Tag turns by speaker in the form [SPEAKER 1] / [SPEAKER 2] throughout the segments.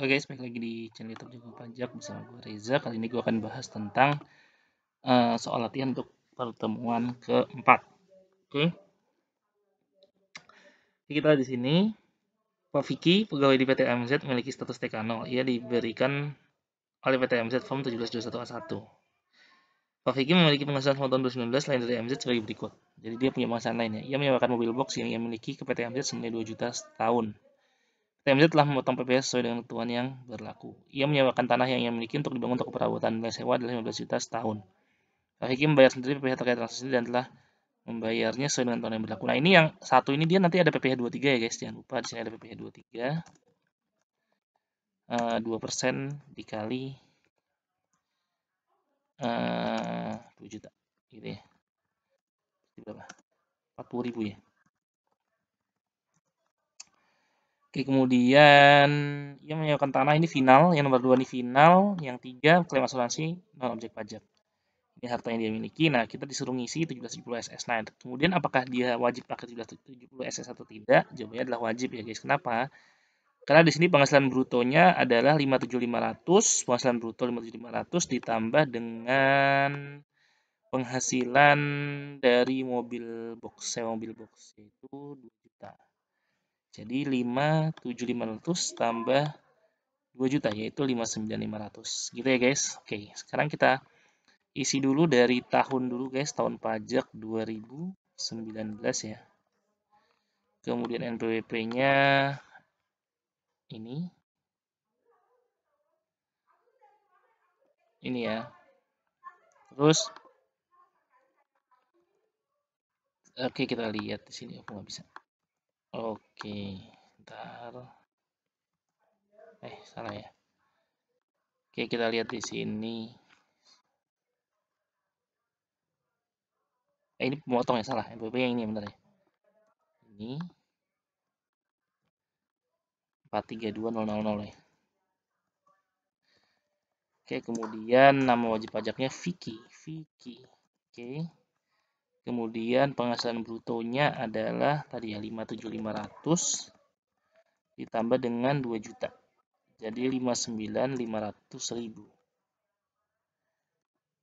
[SPEAKER 1] Oke guys, balik lagi di channel YouTube Jago Pajak bersama gue Reza. Kali ini gue akan bahas tentang uh, soal latihan untuk pertemuan keempat. Oke. Okay. kita di sini Pak Vicky, pegawai di PT MZ memiliki status TK0. Ia diberikan oleh PT MZ Form 1721A1. Pak Vicky memiliki penghasilan selama tahun 2019 lain dari MZ sebagai berikut. Jadi dia punya penghasilan lainnya. Ia menyewakan mobil box yang ia miliki ke PT MZ senilai 2 juta setahun TMZ telah memotong PPS sesuai dengan ketentuan yang berlaku. Ia menyewakan tanah yang ia miliki untuk dibangun toko perabotan dan sewa adalah 15 juta setahun. Hakiki membayar sendiri PPh terkait transaksi dan telah membayarnya sesuai dengan ketentuan yang berlaku. Nah, ini yang satu ini dia nanti ada PPh 23 ya guys, jangan lupa di sini ada PPh 23. Uh, 2% dikali uh, eh, 2 juta gitu ya. Berapa? 40 ribu ya. Oke, kemudian yang menyewakan tanah ini final, yang nomor dua ini final, yang tiga klaim asuransi non objek pajak. Ini harta yang dia miliki. Nah, kita disuruh ngisi 1770 SS. 9 kemudian apakah dia wajib pakai 1770 SS atau tidak? Jawabannya adalah wajib ya guys. Kenapa? Karena di sini penghasilan brutonya adalah 57500, penghasilan bruto 57500 ditambah dengan penghasilan dari mobil box, sewa mobil box itu 2 juta. Jadi 57500 tambah 2 juta yaitu 59500 gitu ya guys. Oke, sekarang kita isi dulu dari tahun dulu guys, tahun pajak 2019 ya. Kemudian NPWP-nya ini ini ya. Terus Oke, kita lihat di sini aku nggak bisa. Oke, ntar. Eh, salah ya. Oke, kita lihat di sini. Eh, ini pemotong ya salah. MPP yang ini bentar ya. Ini 432000 ya. Oke, kemudian nama wajib pajaknya Vicky. Vicky. Oke. Kemudian penghasilan brutonya adalah tadi ya 57500 ditambah dengan 2 juta. Jadi 59500.000.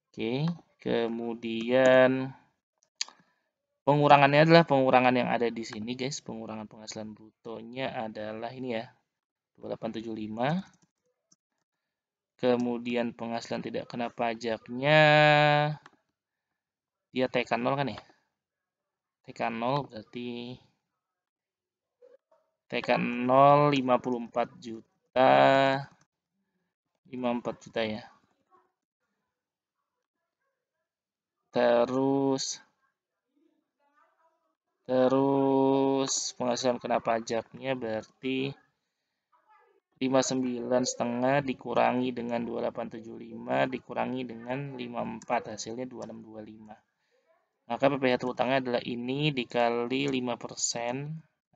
[SPEAKER 1] Oke, kemudian pengurangannya adalah pengurangan yang ada di sini guys, pengurangan penghasilan brutonya adalah ini ya 2875 Kemudian penghasilan tidak kena pajaknya dia tekan 0 kan ya tekan 0 berarti tekan 0 54 juta 54 juta ya terus terus penghasilan kena pajaknya berarti 59 setengah dikurangi dengan 2875 dikurangi dengan 54 hasilnya 2625 maka PPH terutangnya adalah ini dikali 5%,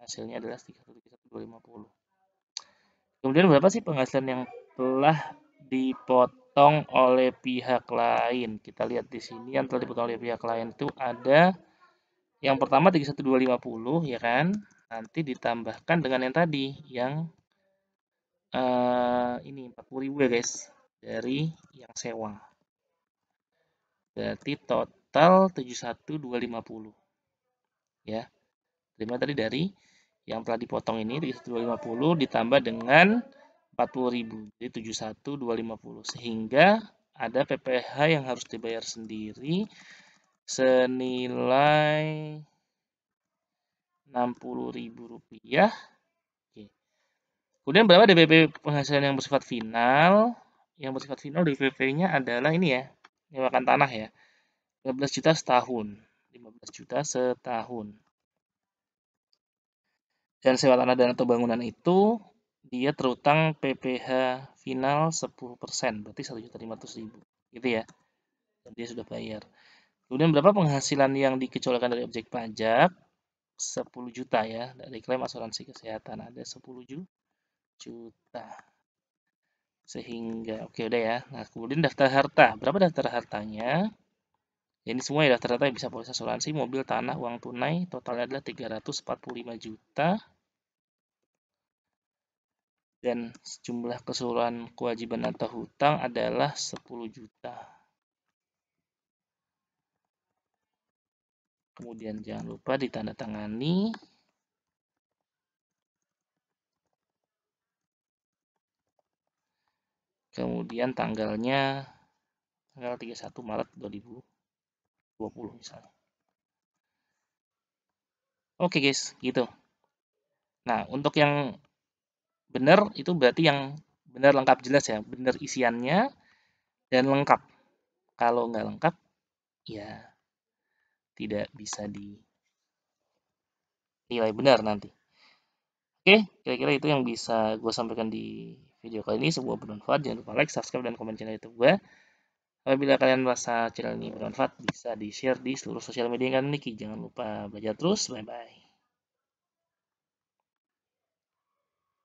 [SPEAKER 1] hasilnya adalah 331.250. Kemudian berapa sih penghasilan yang telah dipotong oleh pihak lain? Kita lihat di sini yang telah dipotong oleh pihak lain itu ada yang pertama 31250 ya kan. Nanti ditambahkan dengan yang tadi yang uh, ini 40.000 ya guys dari yang sewa. Berarti total total 71250 ya terima tadi dari yang telah dipotong ini 71250 ditambah dengan 40.000 jadi 71250 sehingga ada PPH yang harus dibayar sendiri senilai Rp60.000 Oke. kemudian berapa DPP penghasilan yang bersifat final yang bersifat final DPP-nya adalah ini ya nyewakan tanah ya 15 juta setahun. 15 juta setahun. Dan sewa tanah dan atau bangunan itu dia terutang PPH final 10%, berarti juta ribu, Gitu ya. Dan dia sudah bayar. Kemudian berapa penghasilan yang dikecualikan dari objek pajak? 10 juta ya, dari klaim asuransi kesehatan ada 10 juta. Sehingga oke okay, udah ya. Nah, kemudian daftar harta. Berapa daftar hartanya? Ini semua ya ternyata yang bisa polis asuransi mobil, tanah, uang tunai, totalnya adalah 345 juta. Dan jumlah keseluruhan kewajiban atau hutang adalah 10 juta. kemudian jangan lupa ditandatangani kemudian tanggalnya tanggal 31 Maret 2000 20 misalnya. Oke okay guys, gitu. Nah, untuk yang benar itu berarti yang benar lengkap jelas ya, benar isiannya dan lengkap. Kalau nggak lengkap, ya tidak bisa dinilai benar nanti. Oke, kira-kira itu yang bisa gue sampaikan di video kali ini. Semoga bermanfaat. Jangan lupa like, subscribe, dan komen channel YouTube gue. Apabila kalian merasa channel ini bermanfaat, bisa di-share di seluruh sosial media yang kalian miliki. Jangan lupa belajar terus. Bye-bye.